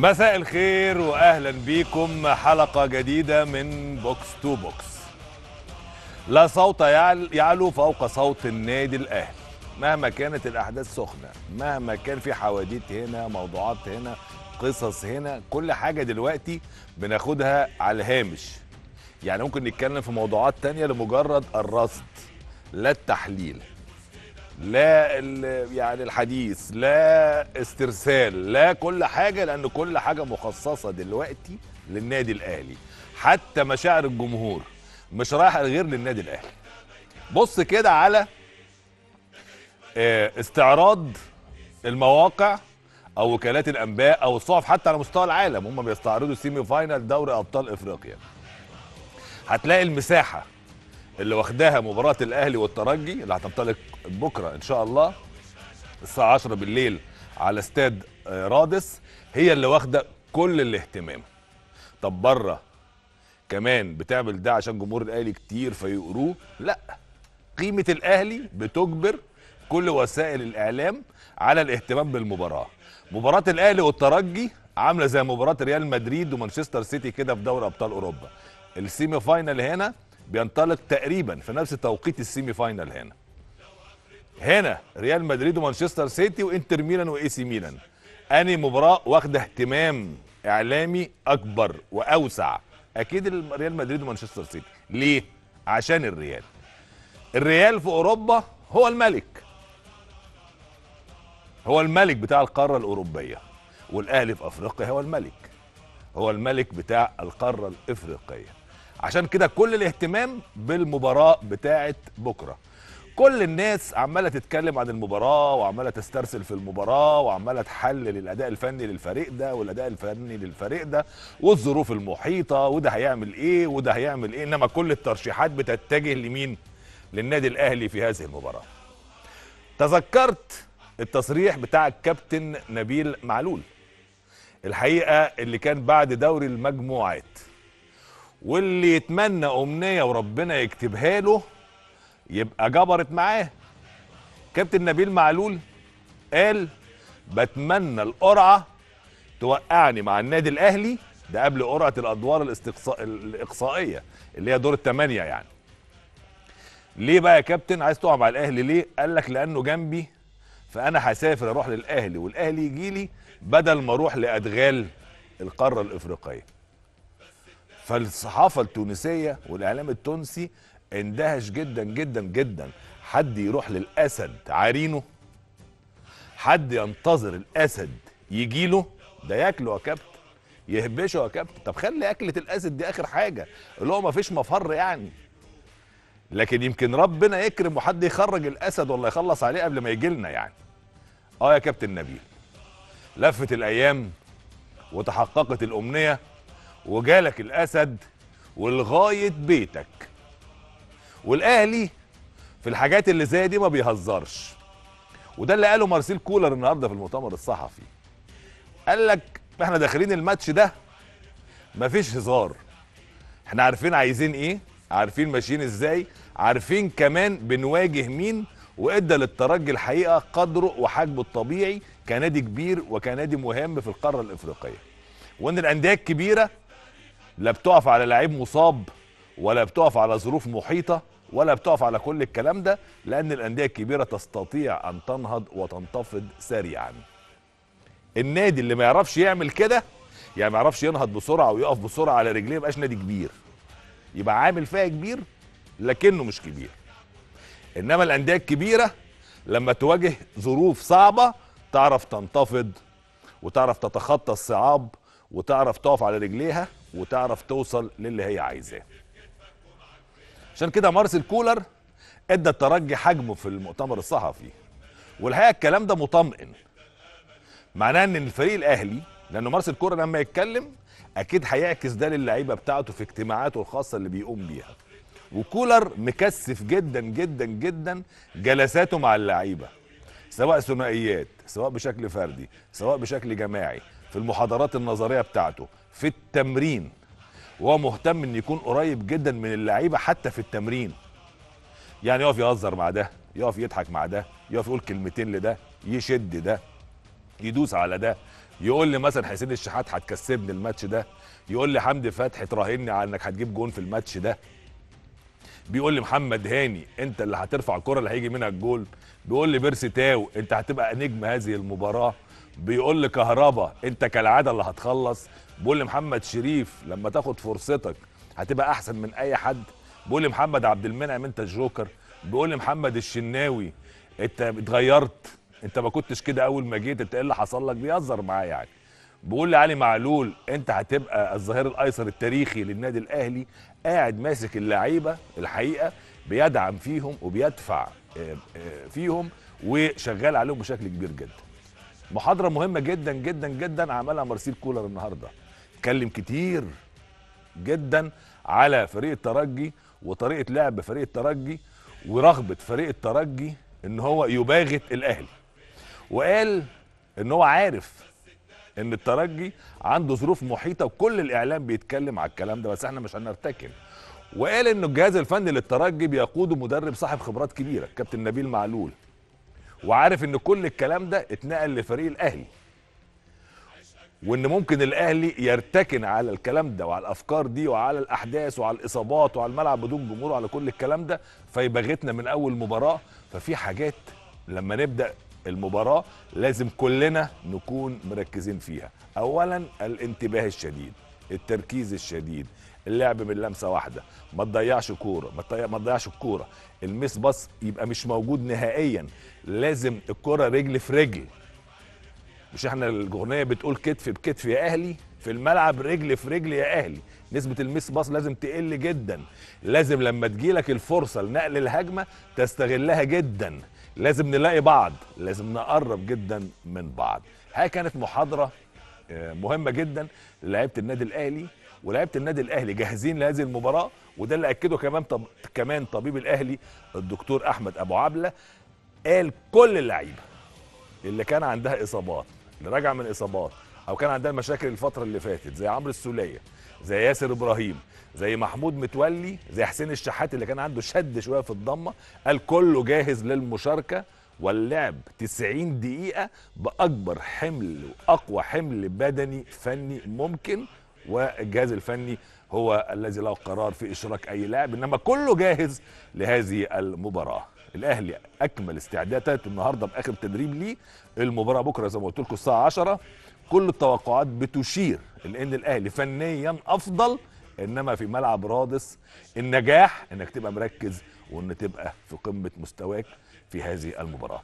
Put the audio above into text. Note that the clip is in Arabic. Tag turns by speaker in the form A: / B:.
A: مساء الخير واهلا بيكم حلقه جديده من بوكس تو بوكس لا صوت يعلو فوق صوت النادي الاهلي مهما كانت الاحداث سخنه مهما كان في حواديت هنا موضوعات هنا قصص هنا كل حاجه دلوقتي بناخدها على الهامش يعني ممكن نتكلم في موضوعات تانية لمجرد الرصد لا التحليل لا يعني الحديث لا استرسال لا كل حاجه لان كل حاجه مخصصه دلوقتي للنادي الاهلي حتى مشاعر الجمهور مش رايحه غير للنادي الاهلي بص كده على آه، استعراض المواقع او وكالات الانباء او الصحف حتى على مستوى العالم هم بيستعرضوا سيمي فاينل دوري ابطال افريقيا هتلاقي المساحه اللي واخداها مباراه الاهلي والترجي اللي هتنطلق بكره ان شاء الله الساعه 10 بالليل على استاد آه، رادس هي اللي واخده كل الاهتمام طب بره كمان بتعمل ده عشان جمهور الاهلي كتير فيقروه لا قيمه الاهلي بتجبر كل وسائل الاعلام على الاهتمام بالمباراه مباراه الاهلي والترجي عامله زي مباراه ريال مدريد ومانشستر سيتي كده في دوري ابطال اوروبا السيمي فاينل هنا بينطلق تقريبا في نفس توقيت السيمي فاينل هنا هنا ريال مدريد ومانشستر سيتي وانتر ميلان واي سي ميلان اني مباراه واخده اهتمام اعلامي اكبر واوسع اكيد ريال مدريد ومانشستر سيتي ليه عشان الريال الريال في اوروبا هو الملك هو الملك بتاع القاره الاوروبيه والاهلي في افريقيا هو الملك هو الملك بتاع القاره الافريقيه عشان كده كل الاهتمام بالمباراه بتاعه بكره كل الناس عماله تتكلم عن المباراه وعماله تسترسل في المباراه وعماله تحلل الاداء الفني للفريق ده والاداء الفني للفريق ده والظروف المحيطه وده هيعمل ايه وده هيعمل ايه انما كل الترشيحات بتتجه لمين للنادي الاهلي في هذه المباراه تذكرت التصريح بتاع الكابتن نبيل معلول الحقيقه اللي كان بعد دوري المجموعات واللي يتمنى امنيه وربنا يكتبها له يبقى جبرت معاه كابتن نبيل معلول قال بتمنى القرعه توقعني مع النادي الاهلي ده قبل قرعه الادوار الاستقصاء الاقصائيه اللي هي دور الثمانيه يعني ليه بقى يا كابتن عايز تقع مع الاهلي ليه قال لك لانه جنبي فانا هسافر اروح للاهلي والاهلي يجي لي بدل ما اروح لادغال القاره الافريقيه فالصحافه التونسيه والاعلام التونسي اندهش جدا جدا جدا حد يروح للاسد عارينه حد ينتظر الاسد يجي له ده ياكله يا كابتن يهبشه يا كابتن طب خلي اكله الاسد دي اخر حاجه اللي هو ما فيش مفر يعني لكن يمكن ربنا يكرم وحد يخرج الاسد ولا يخلص عليه قبل ما يجي لنا يعني اه يا كابتن نبيل لفت الايام وتحققت الامنيه وجالك الاسد ولغايه بيتك والاهلي في الحاجات اللي زي دي ما بيهزرش وده اللي قاله مارسيل كولر النهارده في المؤتمر الصحفي قال لك احنا داخلين الماتش ده مفيش هزار احنا عارفين عايزين ايه عارفين ماشيين ازاي عارفين كمان بنواجه مين وادى للترجي الحقيقه قدره وحجمه الطبيعي كنادي كبير وكنادي مهم في القاره الافريقيه وان الانديه الكبيره لا بتقف على لعيب مصاب ولا بتقف على ظروف محيطه ولا بتقف على كل الكلام ده لان الانديه الكبيره تستطيع ان تنهض وتنتفض سريعا النادي اللي ما يعرفش يعمل كده يعني ما يعرفش ينهض بسرعه ويقف بسرعه على رجليه ما يبقاش نادي كبير يبقى عامل فيها كبير لكنه مش كبير انما الانديه الكبيره لما تواجه ظروف صعبه تعرف تنتفض وتعرف تتخطى الصعاب وتعرف تقف على رجليها وتعرف توصل للي هي عايزاه عشان كده مارسيل كولر ادى الترجي حجمه في المؤتمر الصحفي والحقيقه الكلام ده مطمئن معناه ان الفريق الاهلي لانه مارسيل كولر لما يتكلم اكيد هيعكس ده للعيبه بتاعته في اجتماعاته الخاصه اللي بيقوم بيها وكولر مكثف جدا جدا جدا جلساته مع اللعيبه سواء ثنائيات سواء بشكل فردي سواء بشكل جماعي في المحاضرات النظريه بتاعته في التمرين ومهتم ان يكون قريب جدا من اللعيبه حتى في التمرين يعني يقف يهزر مع ده يقف يضحك مع ده يقف يقول كلمتين لده يشد ده يدوس على ده يقول لي مثلا حسين الشحات هتكسبني الماتش ده يقول لي حمدي فتحي تراهني على انك هتجيب جون في الماتش ده بيقول لي محمد هاني انت اللي هترفع الكره اللي هيجي منها الجول بيقول لي بيرسي تاو انت هتبقى نجم هذه المباراه بيقول لي كهربا انت كالعاده اللي هتخلص بيقول لي محمد شريف لما تاخد فرصتك هتبقى احسن من اي حد بيقول لي محمد عبد المنعم انت الجوكر بيقول لي محمد الشناوي انت اتغيرت انت ما كنتش كده اول ما جيت انت ايه اللي حصل لك بيهزر معايا يعني بيقول لعلي معلول انت هتبقى الظهير الايسر التاريخي للنادي الاهلي قاعد ماسك اللعيبه الحقيقه بيدعم فيهم وبيدفع آه، آه، فيهم وشغال عليهم بشكل كبير جدا محاضره مهمه جدا جدا جدا عملها مارسيل كولر النهارده اتكلم كتير جدا على فريق الترجي وطريقه لعب فريق الترجي ورغبه فريق الترجي ان هو يباغت الاهلي وقال ان هو عارف ان الترجي عنده ظروف محيطه وكل الاعلام بيتكلم على الكلام ده بس احنا مش هنرتكن وقال ان الجهاز الفني للترجي بيقوده مدرب صاحب خبرات كبيره كابتن نبيل معلول وعارف ان كل الكلام ده اتنقل لفريق الاهلي وان ممكن الاهلي يرتكن على الكلام ده وعلى الافكار دي وعلى الاحداث وعلى الاصابات وعلى الملعب بدون جمهور وعلى كل الكلام ده فيبغتنا من اول مباراه ففي حاجات لما نبدا المباراه لازم كلنا نكون مركزين فيها اولا الانتباه الشديد التركيز الشديد اللعب من لمسه واحده ما تضيعش كوره ما تضيعش الكوره الميس باص يبقى مش موجود نهائيا لازم الكوره رجل في رجل مش احنا الاغنيه بتقول كتف بكتف يا اهلي في الملعب رجل في رجل يا اهلي نسبه الميس باص لازم تقل جدا لازم لما تجيلك الفرصه لنقل الهجمه تستغلها جدا لازم نلاقي بعض لازم نقرب جدا من بعض هاي كانت محاضرة آه، مهمة جدا لعيبة النادي الأهلي ولعيبة النادي الأهلي جاهزين لهذه المباراة وده اللي أكده كمان طب كمان طبيب الأهلي الدكتور أحمد أبو عبلة قال كل اللعيبة اللي كان عندها إصابات اللي راجعة من إصابات او كان عندها مشاكل الفتره اللي فاتت زي عمرو السوليه زي ياسر ابراهيم زي محمود متولي زي حسين الشحات اللي كان عنده شد شويه في الضمه قال كله جاهز للمشاركه واللعب 90 دقيقه باكبر حمل واقوى حمل بدني فني ممكن والجهاز الفني هو الذي له قرار في اشراك اي لاعب انما كله جاهز لهذه المباراه الاهلي اكمل استعداداته النهارده باخر تدريب ليه المباراه بكره زي ما قلت لكم الساعه 10 كل التوقعات بتشير لان الاهلي فنيا افضل انما في ملعب رادس النجاح انك تبقى مركز وان تبقى في قمه مستواك في هذه المباراه